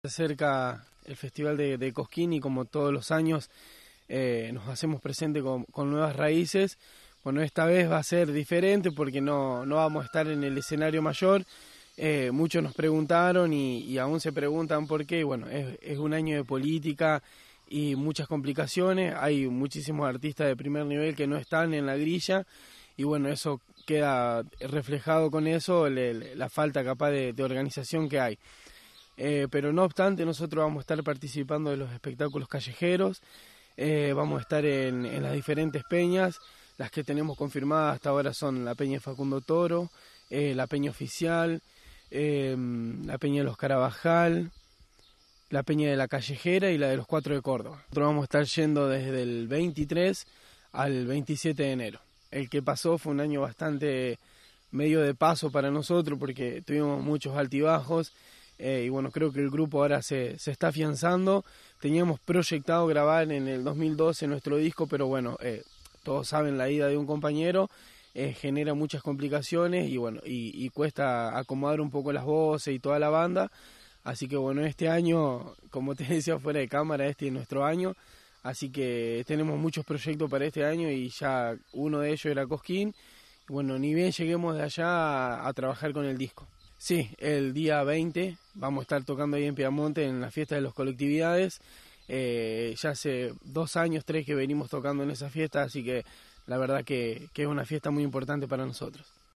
Acerca el Festival de, de, Cosquín y como todos los años eh, nos hacemos presente con, nuevas raíces. Bueno, esta vez va a ser diferente porque no, vamos a estar en el escenario mayor. Eh, muchos nos preguntaron y, aún se preguntan por qué. Bueno, es, un año de política y muchas complicaciones. Hay muchísimos artistas de primer nivel que no están en la grilla y bueno, eso queda reflejado con eso, la falta capaz de organización que hay. Eh, pero no obstante, nosotros vamos a estar participando de los espectáculos callejeros, eh, vamos a estar en, las diferentes peñas, las que tenemos confirmadas hasta ahora son la Peña Facundo Toro, eh, la Peña Oficial, em, la Peña de los Carabajal, la Peña de la Callejera y la de los Cuatro de Córdoba. Nosotros vamos a estar yendo desde el 23 al 27 de enero. El que pasó fue un año bastante medio de paso para nosotros porque tuvimos muchos altibajos eh, y bueno, creo que el grupo ahora se, se, está afianzando. Teníamos proyectado grabar en el 2012 nuestro disco, pero bueno, eh, todos saben la ida de un compañero. Eh, genera muchas complicaciones y bueno, y, cuesta acomodar un poco las voces y toda la banda. Así que bueno, este año, como te decía fuera de cámara, este es nuestro año. Así que tenemos muchos proyectos para este año y ya uno de ellos era Cosquín. bueno, ni bien lleguemos de allá a trabajar con el disco. Sí, el día 20 vamos a estar tocando ahí en Piamonte en la fiesta de las colectividades. Eh, ya hace dos años, tres que venimos tocando en esa fiesta, así que la verdad que es una fiesta muy importante para nosotros.